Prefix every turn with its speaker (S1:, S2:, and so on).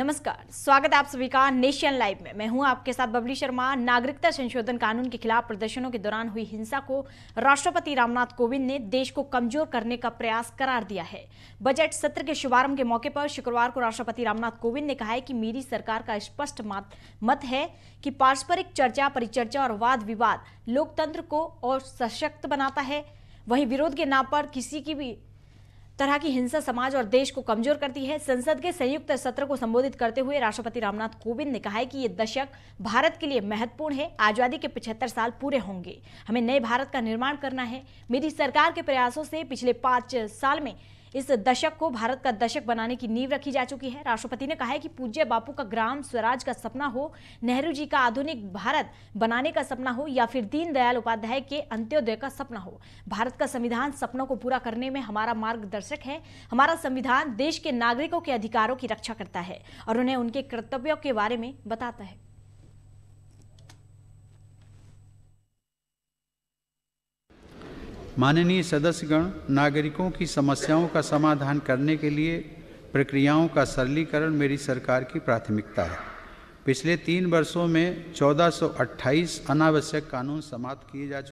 S1: नमस्कार स्वागत है आप सभी का नेशन लाइव में मैं हूं आपके साथ बबली शर्मा नागरिकता संशोधन कानून के खिलाफ प्रदर्शनों के दौरान हुई हिंसा को राष्ट्रपति रामनाथ कोविंद ने देश को कमजोर करने का प्रयास करार दिया है बजट सत्र के शुभारंभ के मौके पर शुक्रवार को राष्ट्रपति रामनाथ कोविंद ने कहा है कि मेरी सरकार का स्पष्ट मत है कि पारस्परिक चर्चा परिचर्चा और वाद विवाद लोकतंत्र को और सशक्त बनाता है वही विरोध के नाम पर किसी की भी तरह की हिंसा समाज और देश को कमजोर करती है संसद के संयुक्त सत्र को संबोधित करते हुए राष्ट्रपति रामनाथ कोविंद ने कहा है कि ये दशक भारत के लिए महत्वपूर्ण है आजादी के पिछहत्तर साल पूरे होंगे हमें नए भारत का निर्माण करना है मेरी सरकार के प्रयासों से पिछले पांच साल में इस दशक को भारत का दशक बनाने की नींव रखी जा चुकी है राष्ट्रपति ने कहा है कि पूज्य बापू का ग्राम स्वराज का सपना हो नेहरू जी का आधुनिक भारत बनाने का सपना हो या फिर दीनदयाल उपाध्याय के अंत्योदय का सपना हो भारत का संविधान सपनों को पूरा करने में हमारा मार्गदर्शक है हमारा संविधान देश के नागरिकों के अधिकारों की रक्षा करता है और उन्हें उनके कर्तव्यों के बारे में बताता है
S2: माननीय सदस्यगण नागरिकों की समस्याओं का समाधान करने के लिए प्रक्रियाओं का सरलीकरण मेरी सरकार की प्राथमिकता है पिछले तीन वर्षों में 1428 अनावश्यक कानून समाप्त किए जा चुके